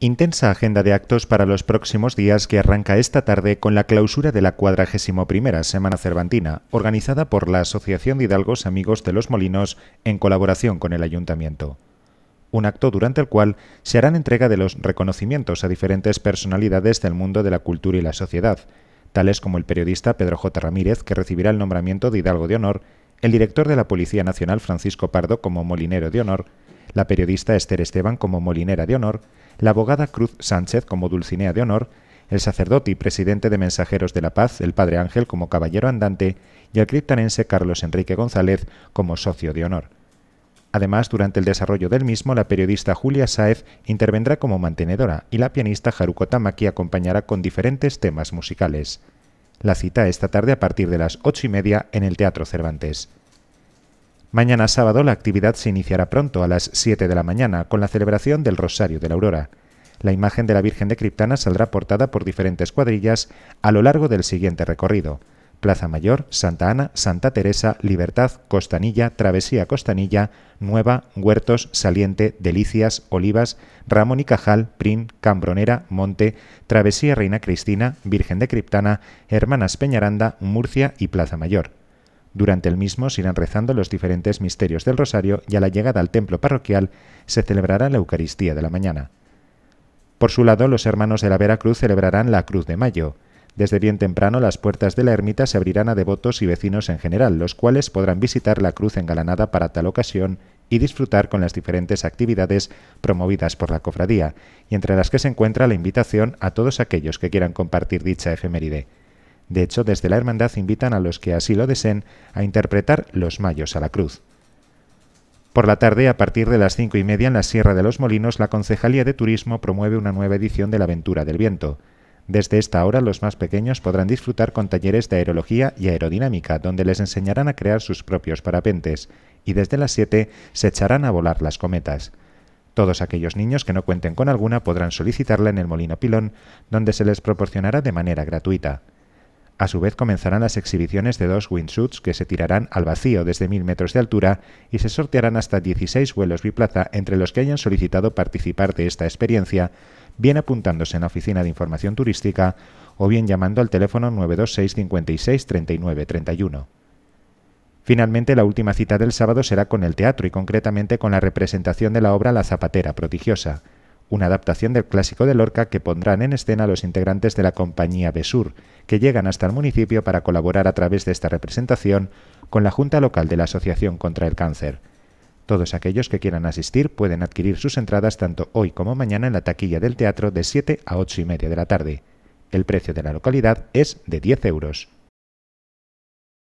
Intensa agenda de actos para los próximos días que arranca esta tarde con la clausura de la 41 Semana Cervantina, organizada por la Asociación de Hidalgos Amigos de los Molinos en colaboración con el Ayuntamiento. Un acto durante el cual se harán entrega de los reconocimientos a diferentes personalidades del mundo de la cultura y la sociedad, tales como el periodista Pedro J. Ramírez, que recibirá el nombramiento de Hidalgo de Honor, el director de la Policía Nacional Francisco Pardo como Molinero de Honor, la periodista Esther Esteban como Molinera de Honor, la abogada Cruz Sánchez como Dulcinea de Honor, el sacerdote y presidente de Mensajeros de la Paz, el padre Ángel como caballero andante y el criptanense Carlos Enrique González como socio de honor. Además, durante el desarrollo del mismo, la periodista Julia Saez intervendrá como mantenedora y la pianista Haruko Tamaki acompañará con diferentes temas musicales. La cita esta tarde a partir de las ocho y media en el Teatro Cervantes. Mañana sábado la actividad se iniciará pronto, a las 7 de la mañana, con la celebración del Rosario de la Aurora. La imagen de la Virgen de Criptana saldrá portada por diferentes cuadrillas a lo largo del siguiente recorrido. Plaza Mayor, Santa Ana, Santa Teresa, Libertad, Costanilla, Travesía Costanilla, Nueva, Huertos, Saliente, Delicias, Olivas, Ramón y Cajal, Prin, Cambronera, Monte, Travesía Reina Cristina, Virgen de Criptana, Hermanas Peñaranda, Murcia y Plaza Mayor. Durante el mismo se irán rezando los diferentes misterios del rosario y a la llegada al templo parroquial se celebrará la Eucaristía de la mañana. Por su lado, los hermanos de la Vera Cruz celebrarán la Cruz de Mayo. Desde bien temprano las puertas de la ermita se abrirán a devotos y vecinos en general, los cuales podrán visitar la cruz engalanada para tal ocasión y disfrutar con las diferentes actividades promovidas por la cofradía, y entre las que se encuentra la invitación a todos aquellos que quieran compartir dicha efeméride. De hecho, desde la Hermandad invitan a los que así lo deseen a interpretar los Mayos a la Cruz. Por la tarde, a partir de las cinco y media en la Sierra de los Molinos, la Concejalía de Turismo promueve una nueva edición de la Aventura del Viento. Desde esta hora, los más pequeños podrán disfrutar con talleres de aerología y aerodinámica, donde les enseñarán a crear sus propios parapentes, y desde las siete se echarán a volar las cometas. Todos aquellos niños que no cuenten con alguna podrán solicitarla en el Molino Pilón, donde se les proporcionará de manera gratuita. A su vez comenzarán las exhibiciones de dos windsuits que se tirarán al vacío desde mil metros de altura y se sortearán hasta 16 vuelos biplaza entre los que hayan solicitado participar de esta experiencia, bien apuntándose en la Oficina de Información Turística o bien llamando al teléfono 926 56 39 31. Finalmente, la última cita del sábado será con el teatro y concretamente con la representación de la obra La Zapatera Prodigiosa una adaptación del clásico de Lorca que pondrán en escena los integrantes de la compañía Besur, que llegan hasta el municipio para colaborar a través de esta representación con la Junta Local de la Asociación contra el Cáncer. Todos aquellos que quieran asistir pueden adquirir sus entradas tanto hoy como mañana en la taquilla del teatro de 7 a 8 y media de la tarde. El precio de la localidad es de 10 euros.